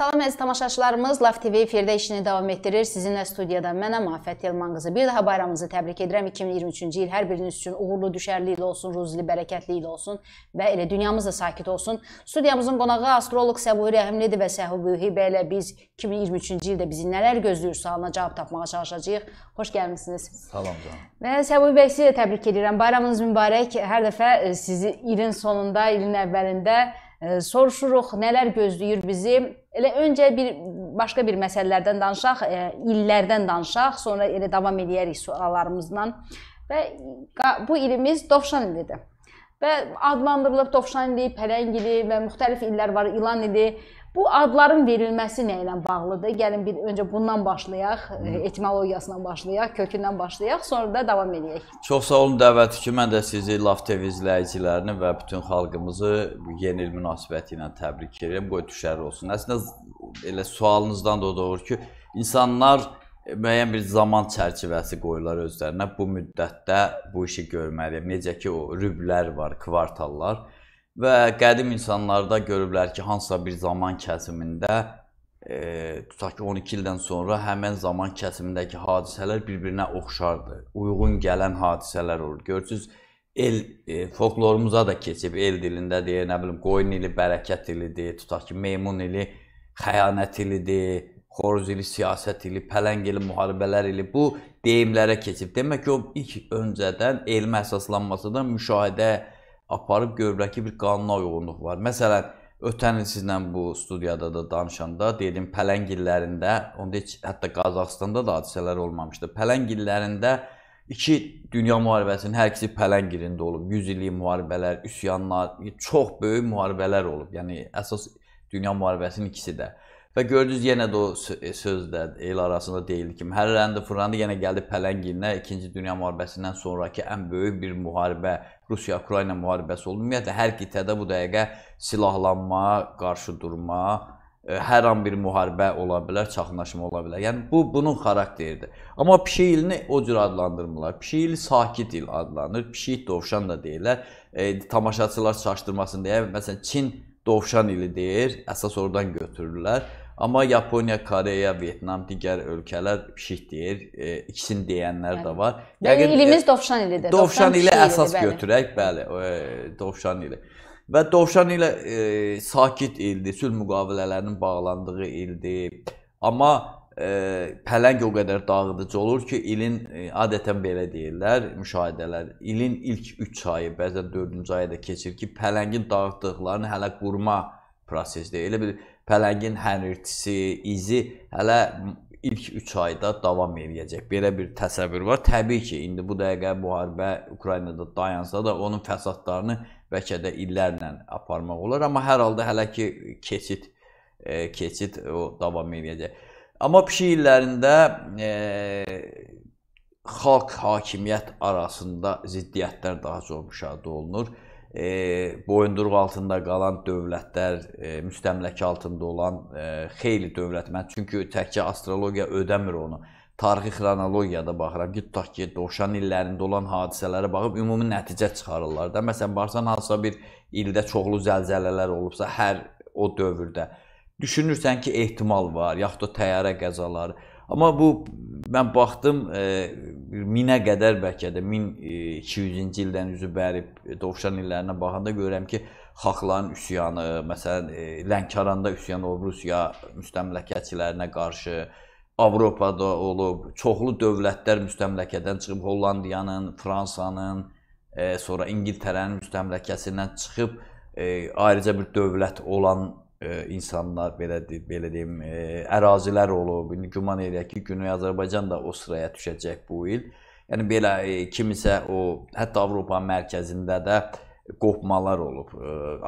Salam əziz tamaşaçılarımız, Laf TV efirdə işini davam etdirir. Sizinlə studiyada mənəm Afət Elman qızı. Bir daha bayramınızı təbrik edirəm. 2023-cü il hər biriniz üçün uğurlu, düşərli il olsun, ruzili, bərəkətli il olsun və elə dünyamız da sakit olsun. Studiyamızın qonağı astroloq Səbuhi Rəhimlidir və Səbuhi bəylə biz 2023-cü ildə bizi nələr gözləyir sualına cavab tapmağa çalışacağıq. Xoş gəlmisiniz. Salam canım. Və Səbuhi bəy sizi də təbrik edirəm. Bayramınız mübarək. Hər dəfə e, sizi ilin sonunda, ilin əvvəlində soruşuruq, nələr gözləyir bizi. Elə öncə bir başqa bir məsələlərdən danışaq, e, illərdən danışaq, sonra elə davam eləyərik suallarımızla. Və bu ilimiz Dovşan ilidir. Və adlandırılıb Dovşan ili, Pələng ili və müxtəlif illər var, İlan ili. Bu adların verilməsi nə ilə bağlıdır? Gəlin bir öncə bundan başlayaq, e, etimologiyasından başlayaq, kökündən başlayaq, sonra da davam edək. Çox sağ olun dəvəti ki, mən də sizi Laf TV izləyicilərini və bütün xalqımızı yeni il münasibəti ilə təbrik edirəm. Qoy düşər olsun. Əslində elə sualınızdan da doğur ki, insanlar müəyyən bir zaman çərçivəsi qoyurlar özlərinə. Bu müddətdə bu işi görməliyəm. Necə ki o rüblər var, kvartallar. Və qədim insanlarda görüblər ki, hansısa bir zaman kəsimində e, tutaq ki 12 ildən sonra həmin zaman kəsimindəki hadisələr bir-birinə oxşardı. Uyğun gələn hadisələr olur. Görürsüz, el e, folklorumuza da keçib el dilində deyə nə bilim qoyun ili bərəkət ilidir, tutaq ki meymun ili xəyanət ilidir, xoruz ili siyasət ili, pələng ili müharibələr ili bu deyimlərə keçib. Demək ki, o ilk öncədən elmə əsaslanması da müşahidə aparıb görürlər ki, bir qanuna uyğunluq var. Məsələn, ötən il sizlə bu studiyada da danışanda dedim, Pələng illərində, onda heç hətta Qazaxıstanda da hadisələr olmamışdı. Pələng illərində 2 dünya müharibəsinin hər ikisi Pələng ilində olub. 100 illik müharibələr, üsyanlar, çox böyük müharibələr olub. Yəni əsas dünya müharibəsinin ikisi də. Və gördünüz yenə də o e, sözdə el arasında deyildi ki, hərrəndə fırlandı yenə gəldi Pələng ilinə 2-ci dünya müharibəsindən sonrakı ən böyük bir müharibə Rusiya-Ukrayna müharibəsi oldu. Ümumiyyətlə hər qitədə bu dəqiqə silahlanma, qarşı durma, e, hər an bir müharibə ola bilər, çaxnaşma ola bilər. Yəni bu bunun xarakteridir. Amma pişik ilini o cür adlandırmırlar. Pişik ili sakit il adlanır. Pişik dovşan da deyirlər. E, tamaşaçılar çaşdırmasın deyə məsələn Çin dovşan ili deyir. Əsas oradan götürürlər. Amma Yaponiya, Koreya, Vyetnam, digər ölkələr pişik deyir. E, ikisini deyənlər bəli. də var. Yəni Yəqin, e, ilimiz dovşan ilidir. Dovşan, dovşan ilə əsas bəli. götürək, bəli, e, dovşan ili. Və dovşan ilə e, sakit ildi, sülh müqavilələrinin bağlandığı ildi. Amma e, pələng o qədər dağıdıcı olur ki, ilin e, adətən belə deyirlər müşahidələr. İlin ilk 3 ayı, bəzən 4-cü ayı da keçir ki, pələngin dağıtdıqlarını hələ qurma prosesidir. Elə bir pələngin hənirtisi, izi hələ ilk 3 ayda davam eləyəcək. Belə bir təsəvvür var. Təbii ki, indi bu dəqiqə müharibə Ukraynada dayansa da onun fəsadlarını bəlkə də illərlə aparmaq olar, amma hər halda hələ ki keçid e, keçid o davam eləyəcək. Amma pişik illərində e, xalq hakimiyyət arasında ziddiyyətlər daha çox müşahidə olunur. E, e, boyunduruq altında qalan dövlətlər, e, müstəmləkə altında olan e, xeyli dövlət. Mən çünki təkcə astrologiya ödəmir onu. Tarixi xronologiyada baxıram ki, tutaq ki, dovşan illərində olan hadisələrə baxıb ümumi nəticə çıxarırlar da. Məsələn, barsan hansısa bir ildə çoxlu zəlzələlər olubsa, hər o dövrdə düşünürsən ki, ehtimal var, yaxud da təyyarə qəzaları Amma bu mən baxdım e, 1000-ə qədər bəlkə də 1200-cü e, ildən üzü bəri e, dovşan illərinə baxanda görürəm ki, xalqların üsyanı, məsələn, e, Lənkəranda üsyan olub Rusiya müstəmləkəçilərinə qarşı, Avropada olub, çoxlu dövlətlər müstəmləkədən çıxıb Hollandiyanın, Fransanın, e, sonra İngiltərənin müstəmləkəsindən çıxıb e, ayrıca bir dövlət olan insanlar belə belə deyim, ərazilər olub. İndi güman eləyək ki, Güney Azərbaycan da o sıraya düşəcək bu il. Yəni belə e, kimisə o hətta Avropanın mərkəzində də qopmalar olub.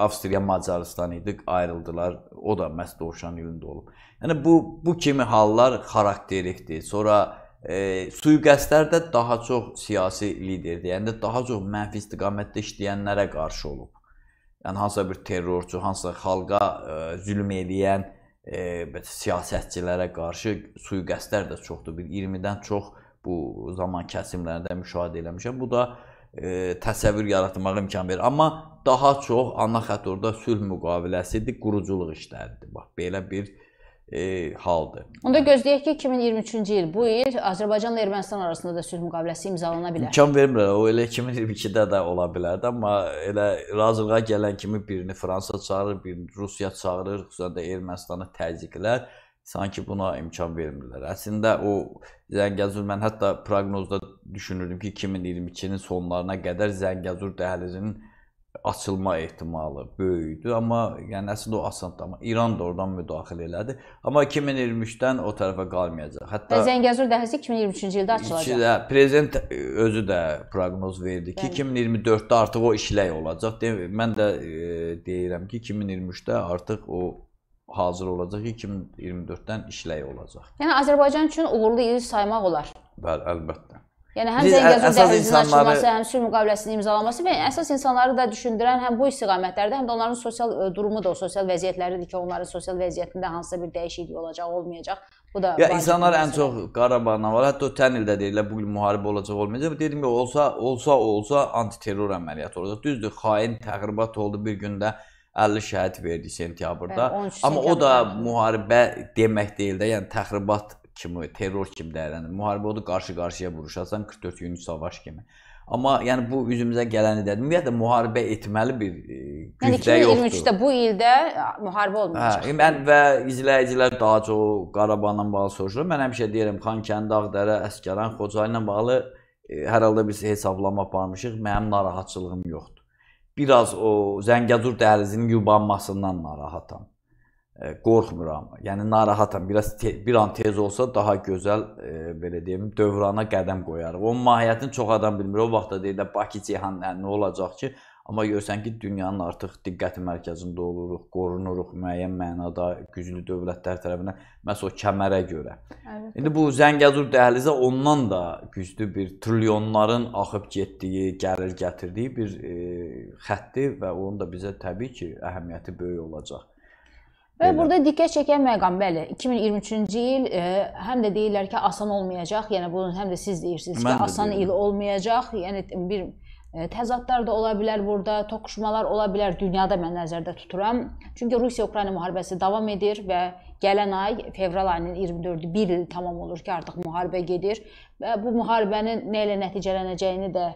Avstriya, Macarıstan idi, ayrıldılar. O da məhz Dovşan ilində olub. Yəni bu bu kimi hallar xarakterikdir. Sonra e, sui-qəsdlər də daha çox siyasi liderdir. Yəni daha çox mənfi istiqamətdə işləyənlərə qarşı olub yəni hansısa bir terrorçu, hansısa xalqa ə, e, zülm edən e, ə, siyasətçilərə qarşı sui-qəsdlər də çoxdur. Bir 20-dən çox bu zaman kəsimlərində müşahidə eləmişəm. Bu da ə, e, təsəvvür yaratmağa imkan verir. Amma daha çox ana xətt orada sülh müqaviləsidir, quruculuq işləridir. Bax belə bir e, haldır. Onda gözləyək ki, 2023-cü il bu il Azərbaycanla Ermənistan arasında da sülh müqaviləsi imzalana bilər. İmkan vermirlər. O elə 2022-də də ola bilərdi, amma elə razılığa gələn kimi birini Fransa çağırır, birini Rusiya çağırır, xüsusən də Ermənistanı təzyiqlər sanki buna imkan vermirlər. Əslində o Zəngəzur mən hətta proqnozda düşünürdüm ki, 2022-nin sonlarına qədər Zəngəzur dəhlizinin açılma ehtimalı böyükdü. Amma yəni əslində o asandı, amma İran da oradan müdaxilə elədi. Amma 2023-dən o tərəfə qalmayacaq. Hətta Və Zəngəzur dəhlizi 2023-cü ildə açılacaq. İçidə, hə, prezident özü də proqnoz verdi ki, Bəli. 2024-də artıq o işlək olacaq. Deyim, mən də e, deyirəm ki, 2023-də artıq o hazır olacaq ki, 2024-dən işlək olacaq. Yəni Azərbaycan üçün uğurlu il saymaq olar. Bəli, əlbəttə. Yəni həm Zəngəzur dəhlizinin açılması, həm sülh müqaviləsinin imzalanması və yəni, əsas insanları da düşündürən həm bu istiqamətlərdə, həm də onların sosial e, durumu da, sosial vəziyyətləridir ki, onların sosial vəziyyətində hansısa bir dəyişiklik olacaq, olmayacaq. Bu da Ya insanlar ən çox Qarabağdan var. Hətta ötən ildə deyirlər bu gün müharibə olacaq, olmayacaq. Dedim ki, olsa, olsa, olsa antiterror əməliyyatı olacaq. Düzdür, xain təxribat oldu bir gündə. 50 şəhid verdi sentyabrda. Bəli, Amma o da müharibə demək deyil də, yəni təxribat kimi, terror kimi dəyərləndirir. Yəni müharibə odur qarşı-qarşıya vuruşasan 44 günlük savaş kimi. Amma yəni bu üzümüzə gələnidədir. Ümumiyyətlə müharibə etməli bir gücdə e, yəni, yoxdur. Yəni 2023-də bu ildə müharibə olmayacaq. Hə, e, mən və izləyicilər daha çox Qarabağla bağlı soruşur. Mən həmişə deyirəm Xankəndi, Ağdərə, Əsgəran, Xocalı ilə bağlı e, hər halda biz hesablama aparmışıq. Mənim narahatçılığım yoxdur. Biraz o Zəngəzur dəhlizinin yubanmasından narahatam qorxmuram. Yəni narahatam. Biraz bir an tez olsa daha gözəl e, belə deyim, dövrana qədəm qoyarıq. Onun mahiyyətini çox adam bilmir. O vaxtda deyirlər Bakı Ceyhan nə, nə olacaq ki? Amma görsən ki, dünyanın artıq diqqəti mərkəzində oluruq, qorunuruq müəyyən mənada güclü dövlətlər tərəfindən, məhz o kəmərə görə. Əlbəttə. İndi bu Zəngəzur dəhlizi ondan da güclü bir trilyonların axıb getdiyi, gəlir gətirdiyi bir e, xətti və onun da bizə təbii ki, əhəmiyyəti böyük olacaq. Və Elə. burada diqqət çəkən məqam, bəli, 2023-cü il e, həm də deyirlər ki, asan olmayacaq. Yəni bunu həm də siz deyirsiniz Mən ki, asan deyirəm. il olmayacaq. Yəni bir e, təzadlar da ola bilər burada, toqquşmalar ola bilər. Dünyada mən nəzərdə tuturam. Çünki Rusiya-Ukrayna müharibəsi davam edir və gələn ay fevral ayının 24-ü 1 il tamam olur ki, artıq müharibə gedir və bu müharibənin nə ilə nəticələnəcəyini də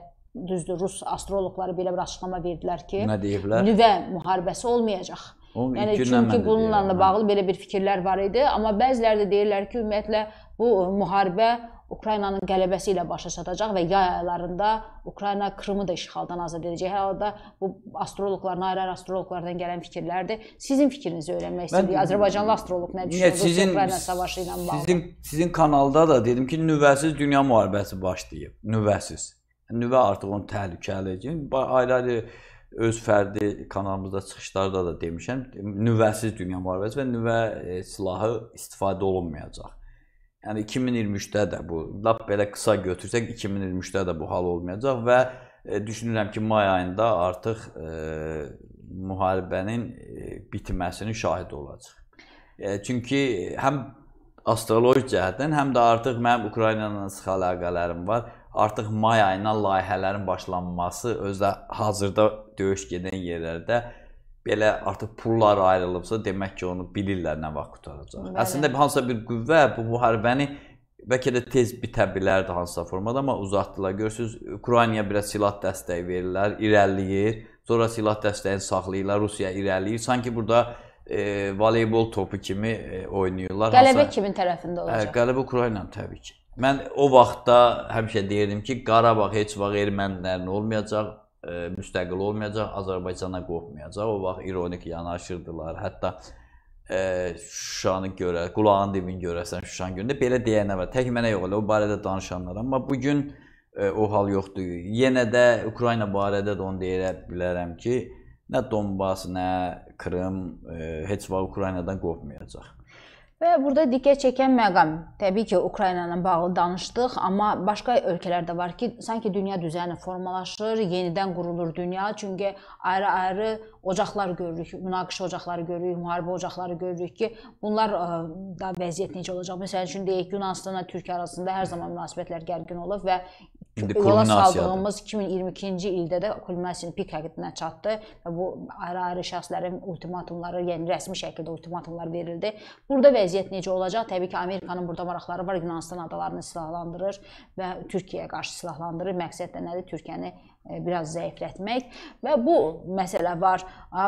düzdür, rus astroloqları belə bir açıqlama verdilər ki, nə deyiblər? Nüvə müharibəsi olmayacaq. O, yəni çünki bununla da bağlı hə? belə bir fikirlər var idi, amma bəziləri də deyirlər ki, ümumiyyətlə bu müharibə Ukraynanın qələbəsi ilə başa çatacaq və yay aylarında Ukrayna Krımı da işğaldan azad edəcək. Hər halda bu astroloqların, ayrı-ayrı astroloqlardan gələn fikirlərdir. Sizin fikrinizi öyrənmək istəyirəm. Azərbaycanlı astroloq nə düşünür sizin, Ukrayna savaşı ilə bağlı? Sizin sizin kanalda da dedim ki, nüvəsiz dünya müharibəsi başlayıb. Nüvəsiz. Nüvə artıq onun təhlükəli. Ayrı-ayrı öz fərdi kanalımızda çıxışlarda da demişəm, nüvəsiz dünya müharibəsi və nüvə e, silahı istifadə olunmayacaq. Yəni 2023-də də bu lap belə qısa götürsək 2023-də də bu hal olmayacaq və e, düşünürəm ki, may ayında artıq e, müharibənin e, bitməsini şahid olacaq. E, çünki həm astroloji cəhətdən, həm də artıq mənim Ukrayna ilə sıx əlaqələrim var. Artıq may ayına layihələrin başlanması özdə hazırda döyüş gedən yerlərdə belə artıq pullar ayrılıbsa, demək ki, onu bilirlər nə vaxt qutaracaq. Bəli. Əslində hansısa bir qüvvə bu müharibəni bəlkə də tez bitə bilərdi hansısa formada, amma uzatdılar. Görürsüz, Ukraynaya biraz silah dəstəyi verirlər, irəliləyir. Sonra silah dəstəyini saxlayırlar, Rusiya irəliləyir. Sanki burada e, voleybol topu kimi e, oynayırlar. Qələbə Hansa, kimin tərəfində hə, olacaq? Ə, qələbə Ukraynanın təbii ki. Mən o vaxtda həmişə deyirdim ki, Qarabağ heç vaxt ermənilərin olmayacaq. E, müstəqil olmayacaq, Azərbaycana qopmayacaq. O vaxt ironik yanaşırdılar. Hətta ə, e, Şuşanı görə, qulağın dibin görəsən Şuşan günündə belə deyənə var. Tək mənə yox, elə o barədə danışanlar. Amma bu gün e, o hal yoxdur. Yenə də Ukrayna barədə də onu deyə bilərəm ki, nə Donbas, nə Krım ə, heç vaxt Ukraynadan qopmayacaq. Və burada diqqət çəkən məqam təbii ki, Ukrayna ilə bağlı danışdıq, amma başqa ölkələr də var ki, sanki dünya düzəni formalaşır, yenidən qurulur dünya. Çünki ayrı-ayrı ocaqlar görürük, münaqişə ocaqları görürük, müharibə ocaqları görürük ki, bunlar e, da vəziyyət necə olacaq? Məsəl üçün deyək, Yunanstanla Türkiyə arasında hər zaman münasibətlər gərgin olub və İndi yola saldığımız 2022-ci ildə də kulminasiyanın pik həqiqətinə çatdı və bu ayrı-ayrı şəxslərin ultimatumları, yəni rəsmi şəkildə ultimatumlar verildi. Burada vəziyyət necə olacaq? Təbii ki, Amerikanın burada maraqları var. Yunanistan adalarını silahlandırır və Türkiyəyə qarşı silahlandırır. Məqsəd də nədir? Türkiyəni E, biraz zəiflətmək və bu məsələ var.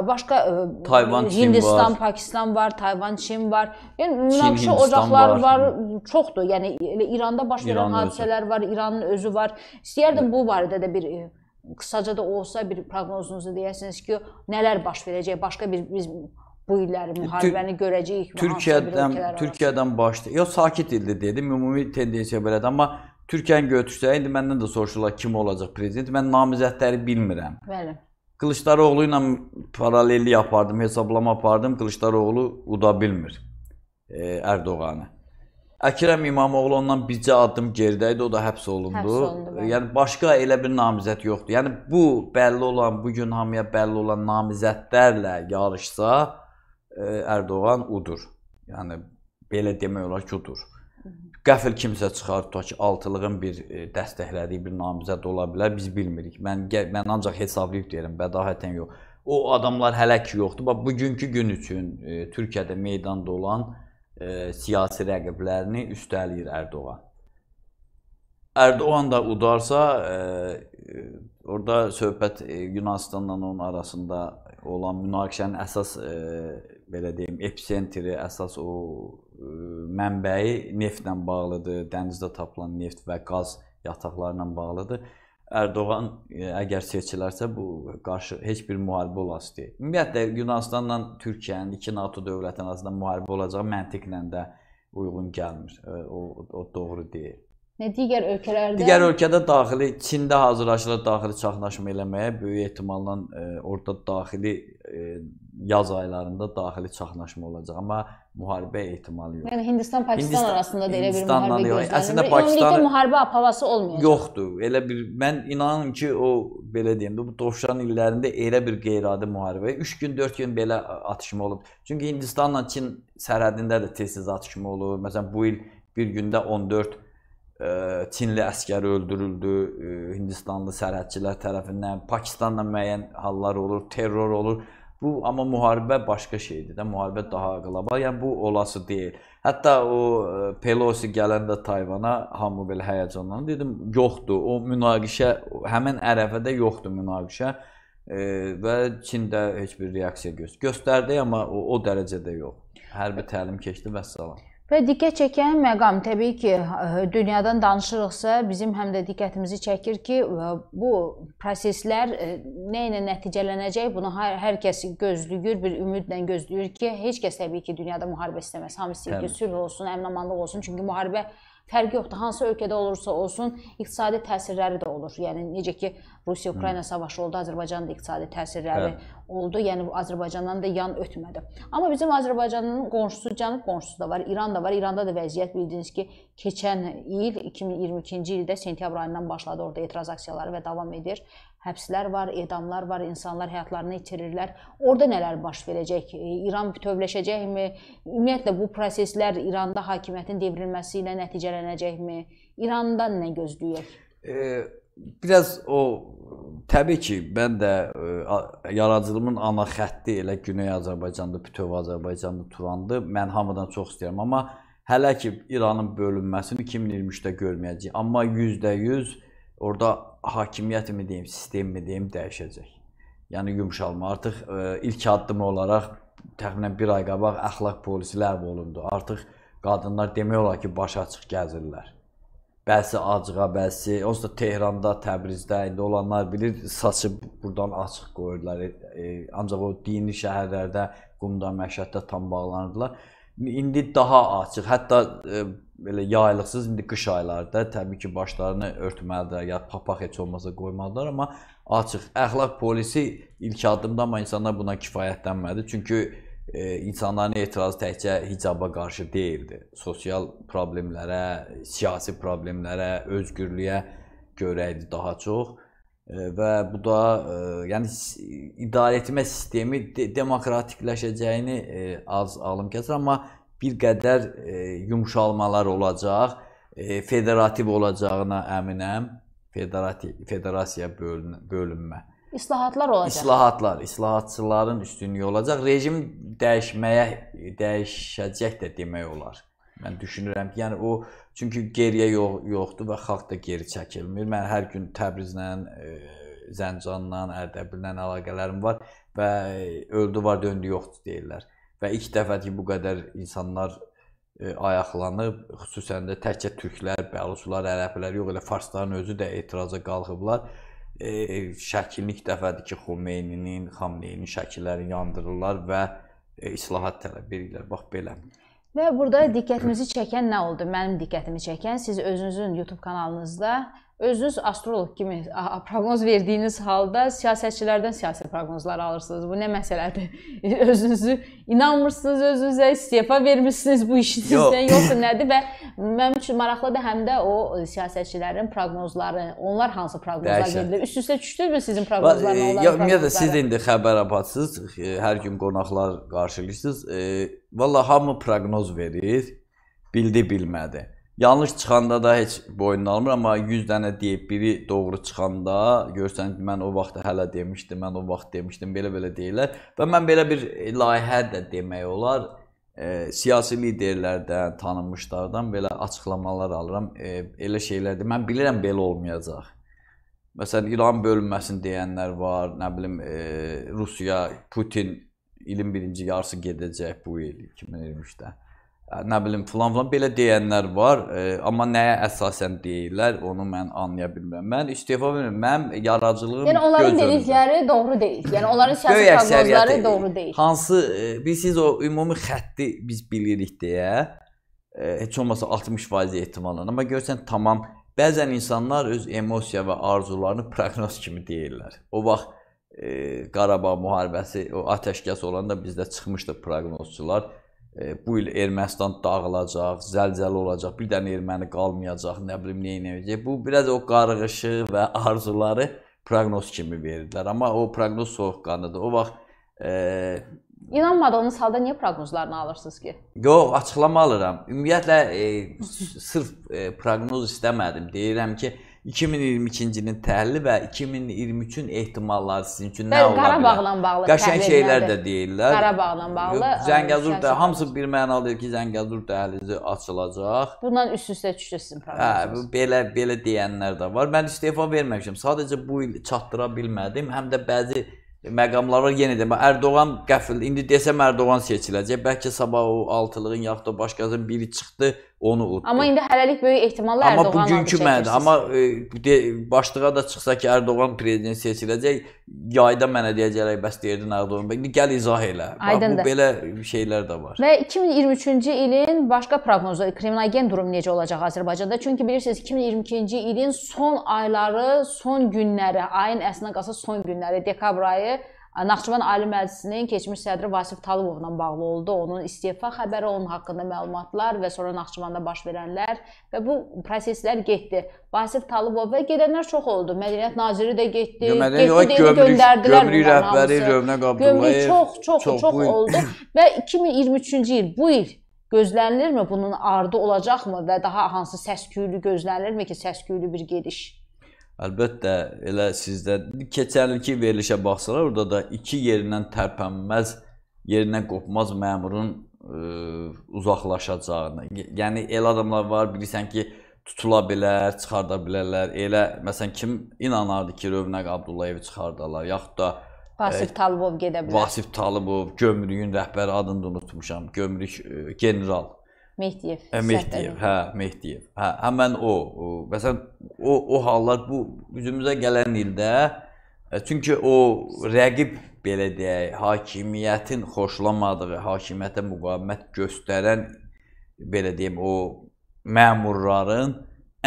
Başqa e, Tayvan, Hindistan, var. Pakistan var, Tayvan, Çin var. Yəni münaqişə ocaqları var. var, çoxdur. Yəni elə İranda baş verən İran hadisələr özü. var, İranın özü var. İstəyərdim bu barədə də bir e, qısaca da olsa bir proqnozunuzu deyəsiniz ki, nələr baş verəcək? Başqa bir biz bu illəri müharibəni Tür görəcəyik. Türkiyədən Türkiyədən başlayır. Yox, sakit ildi dedim. Ümumi tendensiya belədir, amma Türkiyəni götürsə, indi məndən də soruşurlar kim olacaq prezident. Mən namizədləri bilmirəm. Bəli. Qılıçdaroğlu ilə paralellik apardım, hesablama apardım. Qılıçdaroğlu uda bilmir e, Ərdoğanı. Əkrəm İmamoğlu ondan bircə addım gerdə idi, o da həbs olundu. Həbs olundu bəli. yəni başqa elə bir namizəd yoxdur. Yəni bu bəlli olan, bu gün hamıya bəlli olan namizədlərlə yarışsa e, Ərdoğan udur. Yəni belə demək olar ki, udur qəfil kimsə çıxar, tutaq ki, altılığın bir e, dəstəklədiyi bir namizəd ola bilər, biz bilmirik. Mən mən ancaq hesablayıb deyirəm, bədahətən yox. O adamlar hələ ki yoxdur. Bax bugünkü gün üçün e, Türkiyədə meydanda olan e, siyasi rəqiblərini üstələyir Ərdoğan. Erdoğan da udarsa, e, e, orada söhbət e, Yunanistanla onun arasında olan münaqişənin əsas e, belə deyim, epsentri, əsas o mənbəyi neftlə bağlıdır, dənizdə tapılan neft və qaz yataqlarla bağlıdır. Ərdoğan əgər seçilərsə bu qarşı heç bir müharibə olası deyil. Ümumiyyətlə Yunanıstanla Türkiyənin iki NATO dövlətinin arasında müharibə olacağı məntiqlə də uyğun gəlmir. O, o doğru deyil. Nə digər ölkələrdə? Digər ölkədə daxili Çində hazırlaşırlar daxili çaxnaşma eləməyə. Böyük ehtimalla e, orada daxili e, yaz aylarında daxili çaxnaşma olacaq, amma müharibə ehtimalı yox. Yəni Hindistan Pakistan Hindistan, arasında da elə bir müharibə gözlənilir. Əslində Pakistan müharibə havası olmayacaq. Yoxdur. Elə bir mən inanın ki, o belə deyim də bu dovşan illərində elə bir qeyri-adi müharibə 3 gün, 4 gün belə atışma olub. Çünki Hindistanla Çin sərhədində də tez-tez atışma olur. Məsələn bu il bir gündə 14 Çinli əskər öldürüldü, e, Hindistanlı sərhədçilər tərəfindən, Pakistanla müəyyən hallar olur, terror olur. Bu amma müharibə başqa şeydir də, müharibə daha qlobal. Yəni bu olası deyil. Hətta o e, Pelosi gələndə Tayvana hamı belə həyəcanlandı. Dedim, yoxdur. O münaqişə həmin ərəfədə yoxdur münaqişə. E, və Çin də heç bir reaksiya göstərdi, amma o, o dərəcədə yox. Hərbi təlim keçdi, vəssalam. Və diqqət çəkən məqam təbii ki, dünyadan danışırıqsa, bizim həm də diqqətimizi çəkir ki, bu proseslər nə ilə nəticələnəcək, bunu hər kəs gözləyir, bir ümidlə gözləyir ki, heç kəs təbii ki, dünyada müharibə istəməz. Hamı istəyir ki, sülh olsun, əmin-amanlıq olsun. Çünki müharibə Fərqi yoxdur. Hansı ölkədə olursa olsun, iqtisadi təsirləri də olur. Yəni necə ki Rusiya-Ukrayna savaşı oldu, Azərbaycanda iqtisadi təsirləri Hə. oldu. Yəni Azərbaycandan da yan ötmədi. Amma bizim Azərbaycanın qonşusu, cənub qonşusu da var, İran da var. İranda da vəziyyət bildiyiniz ki, keçən il 2022-ci ildə sentyabr ayından başladı orada etiraz aksiyaları və davam edir həbslər var, edamlar var, insanlar həyatlarını itirirlər. Orda nələr baş verəcək? E, İran bütövləşəcəkmi? Ümumiyyətlə bu proseslər İranda hakimiyyətin devrilməsi ilə nəticələnəcək öyrənəcəkmi? İrandan nə gözləyək? E, biraz o təbii ki, mən də e, yaradıcılığımın ana xətti elə Güney Azərbaycanda, bütöv Azərbaycanda turandı. Mən hamıdan çox istəyirəm, amma hələ ki İranın bölünməsini 2023-də görməyəcəyik. Amma 100% orada hakimiyyət mi deyim, sistem mi deyim dəyişəcək. Yəni yumşalma. Artıq ə, e, ilk addım olaraq təxminən 1 ay qabaq əxlaq polisi ləğv olundu. Artıq qadınlar demək olar ki, başa açıq gəzirlər. Bəzi acığa, bəzi onsuz da Tehran'da, Təbrizdə indi olanlar bilir saçı burdan açıq qoyurdular. E, ancaq o dini şəhərlərdə, qumda, məşəddə tam bağlanırdılar. İndi daha açıq. Hətta e, belə yaylıqsız indi qış aylarında təbii ki, başlarını örtməlidirlər, ya papaq heç olmasa qoymalıdırlar, amma açıq əxlaq polisi ilk addımda amma insanlar buna kifayətlənmədi. Çünki insanların etirazı təkcə hicaba qarşı deyildi. Sosial problemlərə, siyasi problemlərə, özgürlüyə görə idi daha çox və bu da e, yəni idarəetmə sistemi demokratikləşəcəyini e, az alım keçir, amma bir qədər e, yumşalmalar olacaq, federativ olacağına əminəm. Federati, federasiya bölün, bölünmə İslahatlar olacaq. İslahatlar, islahatçıların üstünlüyü olacaq. Rejim dəyişməyə dəyişəcək də demək olar. Mən düşünürəm ki, yəni o çünki geriyə yox, yoxdur və xalq da geri çəkilmir. Mən hər gün Təbrizlə, e, Zəncanla, Ərdəbillə əlaqələrim var və e, öldü var, döndü yoxdur deyirlər. Və ilk dəfə ki, bu qədər insanlar e, ayaqlanıb, xüsusən də təkcə türklər, bəlusular, ərəblər yox, elə farsların özü də etiraza qalxıblar e, şəkil ilk dəfədir ki, Xomeyninin, Xamneyinin şəkilləri yandırırlar və e, islahat tələb edirlər. Bax belə. Və burada diqqətimizi çəkən nə oldu? Mənim diqqətimi çəkən siz özünüzün YouTube kanalınızda özünüz astroloq kimi proqnoz verdiyiniz halda siyasətçilərdən siyasi proqnozlar alırsınız. Bu nə məsələdir? Özünüzü inanmırsınız özünüzə, istefa vermisiniz bu işinizdən, Yox. yoxsa nədir? Və mənim üçün maraqlıdır həm də o siyasətçilərin proqnozları. Onlar hansı proqnozlar verilir? Üst-üstə düşdürmü sizin proqnozlarınız? E, Yox, ümumiyyətlə siz də indi xəbər apatsınız. E, hər gün qonaqlar qarşılayırsınız. E, Valla hamı proqnoz verir, bildi bilmədi. Yanlış çıxanda da heç boynuna almır, amma 100 dənə deyib biri doğru çıxanda görsən mən o vaxt hələ demişdim, mən o vaxt demişdim, belə-belə deyirlər. Və mən belə bir layihə də demək olar, e, siyasi liderlərdən, tanınmışlardan belə açıqlamalar alıram. E, elə şeylərdir. Mən bilirəm belə olmayacaq. Məsələn, İran bölünməsini deyənlər var, nə bilim, e, Rusiya, Putin ilin birinci yarısı gedəcək bu il 2023-də nə bilim filan filan belə deyənlər var, e, amma nəyə əsasən deyirlər, onu mən anlaya bilmirəm. Mən istefa vermirəm. Mənim yaradıcılığım Yəni onların gözümdə. dedikləri doğru deyil. Yəni onların şəxsi proqnozları e, doğru deyil. Hansı e, bilirsiniz o ümumi xətti biz bilirik deyə e, heç olmasa 60% ehtimalla. Amma görsən tamam bəzən insanlar öz emosiya və arzularını proqnoz kimi deyirlər. O vaxt e, Qarabağ müharibəsi, o atəşkəs olanda bizdə çıxmışdı proqnozçular E, bu il Ermənistan dağılacaq, zəlzələ olacaq, bir dənə erməni qalmayacaq, nə bilim nə edəcək. Bu biraz o qarğışı və arzuları proqnoz kimi verdilər, amma o proqnoz soyuqqanlıdır. O vaxt e, İnanmadığınız halda niyə proqnozlarını alırsınız ki? Yox, açıqlama alıram. Ümumiyyətlə e, sırf e, proqnoz istəmədim. Deyirəm ki, 2022-cinin təhli və 2023-ün ehtimalları sizin üçün nə ola bilər? Qarabağla bağlı qəşəng şeylər də deyirlər. Qarabağla bağlı. Zəngəzur da hamısı bir mənalıdır ki, Zəngəzur dəhlizi açılacaq. Bundan üst-üstə düşürsün problemimiz. Hə, belə belə deyənlər də var. Mən istefa verməmişəm. Sadəcə bu il çatdıra bilmədim. Həm də bəzi məqamlara yenə də Ərdoğan qəfil indi desəm Ərdoğan seçiləcək. Bəlkə sabah o altılığın yaxud da başqasının biri çıxdı onu unutdu. Amma indi hələlik böyük ehtimalla amma Ərdoğanla bugünkü məndə, amma e, başlığa da çıxsa ki, Ərdoğan prezident seçiləcək, yayda mənə deyəcəklər, bəs deyirdin Ərdoğan bəy, indi gəl izah elə. Aydın Bax, bu belə şeylər də var. Və 2023-cü ilin başqa proqnozu, kriminogen durum necə olacaq Azərbaycanda? Çünki bilirsiniz 2022-ci ilin son ayları, son günləri, ayın əslinə qalsa son günləri, dekabr ayı Naxçıvan Ali Məclisinin keçmiş sədri Vasif Talıbovla bağlı oldu. Onun istefa xəbəri, onun haqqında məlumatlar və sonra Naxçıvanda baş verənlər və bu proseslər getdi. Vasif Talıbov və gedənlər çox oldu. Mədəniyyət naziri də getdi. Mədəniyyət yox, gömrük, göndərdilər. Gömrük rəhbəri Rövnə Qabdullayev. Gömrük çox, çox, çox, çox oldu və 2023-cü il bu il gözlənilirmi bunun ardı olacaqmı və daha hansı səsküylü gözlənilirmi ki, səsküylü bir gediş? Əlbəttə elə sizdə keçən ilki verilişə baxsalar, orada da iki yerindən tərpənməz, yerindən qopmaz məmurun ə, e, uzaqlaşacağını. Yəni elə adamlar var, bilirsən ki, tutula bilər, çıxarda bilərlər. Elə məsələn kim inanardı ki, Rövnəq Abdullayevi çıxardalar, yaxud da e, Vasif Talıbov gedə bilər. Vasif Talıbov, gömrüyün rəhbəri adını da unutmuşam. Gömrük e, general Mehdiyev. E, hə, Mehdiyev, hə, Mehdiyev. Hə, həmən o. Məsələn, o o hallar bu üzümüzə gələn ildə e, çünki o rəqib belə deyək, hakimiyyətin xoşlamadığı, hakimiyyətə müqavimət göstərən belə deyim, o məmurların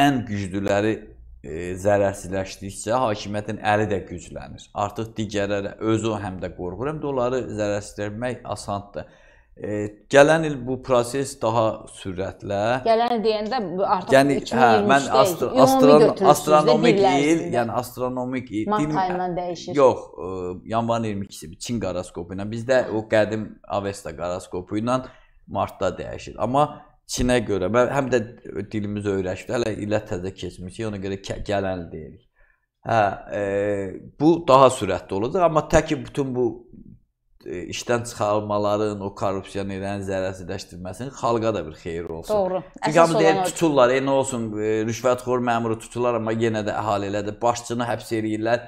ən güclüləri e, zərərsizləşdikcə hakimiyyətin əli də güclənir. Artıq digərlərə özü həm də qorxur, həm də onları zərərsizləşdirmək asandır. E, gələn il bu proses daha sürətlə Gələn il deyəndə artıq yəni, 2023-də. Hə, mən astro astronom astronomik il, yəni astronomik il. Mart ayından dəyişir. Yox, e, yanvarın 22-si Çin qaraskopu ilə. Bizdə o qədim Avesta qaraskopu ilə martda dəyişir. Amma Çinə görə mən həm də dilimiz öyrəşdi. Hələ ilə təzə keçmişik. Ona görə gələn deyirik. Hə, e, bu daha sürətli olacaq, amma tək ki bütün bu E, işdən çıxarılmaların, o korrupsiyanerin zərərsizləşdirilməsinin xalqa da bir xeyir olsun. Doğru. Çünki hamı deyir tuturlar, e, nə olsun, e, rüşvətxor məmuru tuturlar, amma yenə də əhali elədir. Başçını həbs eləyirlər.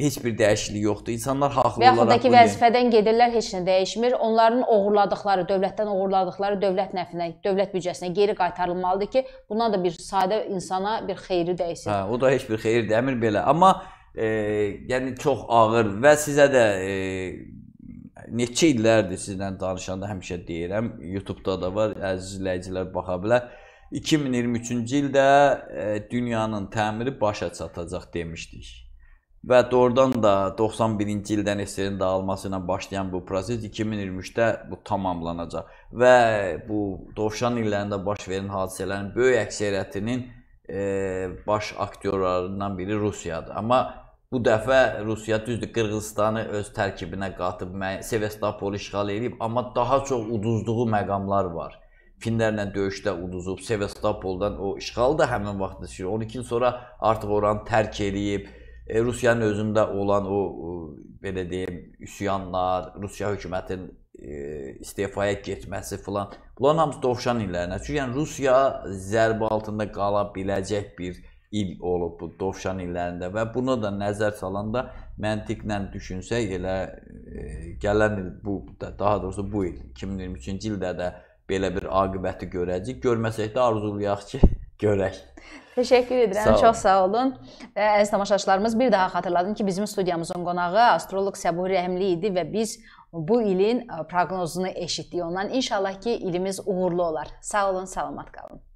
Heç bir dəyişiklik yoxdur. İnsanlar haqlı olaraq. Və yaxud da ki, vəzifədən gedirlər, heç nə dəyişmir. Onların oğurladıqları, dövlətdən oğurladıqları dövlət nəfinə, dövlət büdcəsinə geri qaytarılmalıdır ki, bundan da bir sadə insana bir xeyri dəysin. Hə, o da heç bir xeyir dəmir belə. Amma e, yəni çox ağır və sizə də e, neçə illərdir sizlə danışanda həmişə deyirəm, YouTube-da da var, əziz izləyicilər baxa bilər. 2023-cü ildə e, dünyanın təmiri başa çatacaq demişdik. Və doğrudan da 91-ci ildən SSR-in dağılması ilə başlayan bu proses 2023-də bu tamamlanacaq və bu dovşan illərində baş verən hadisələrin böyük əksəriyyətinin e, baş aktyorlarından biri Rusiyadır. Amma Bu dəfə Rusiya düzdür Qırğızstanı öz tərkibinə qatıb, Sevastopol işğal edib, amma daha çox uduzduğu məqamlar var. Finlərlə döyüşdə uduzub, Sevastopoldan o işğal da həmin vaxt düşür. 12 il sonra artıq oranı tərk eləyib. E, Rusiyanın özündə olan o belə deyim, üsyanlar, Rusiya hökumətinin e, istefaya getməsi filan. Bunların hamısı dovşan illərinə. Çünki yəni Rusiya zərbə altında qala biləcək bir il olub bu Dovşan illərində və buna da nəzər salanda məntiqlə düşünsək elə e, gələn il bu daha doğrusu bu il 2023-cü ildə də belə bir aqibəti görəcəyik. Görməsək də arzulayaq ki, görək. Təşəkkür edirəm. Sağ çox sağ olun. Və əziz tamaşaçılarımız bir daha xatırladım ki, bizim studiyamızın qonağı astroloq Səbuhi Rəhimli idi və biz bu ilin e, proqnozunu eşitdik ondan. İnşallah ki, ilimiz uğurlu olar. Sağ olun, salamat qalın.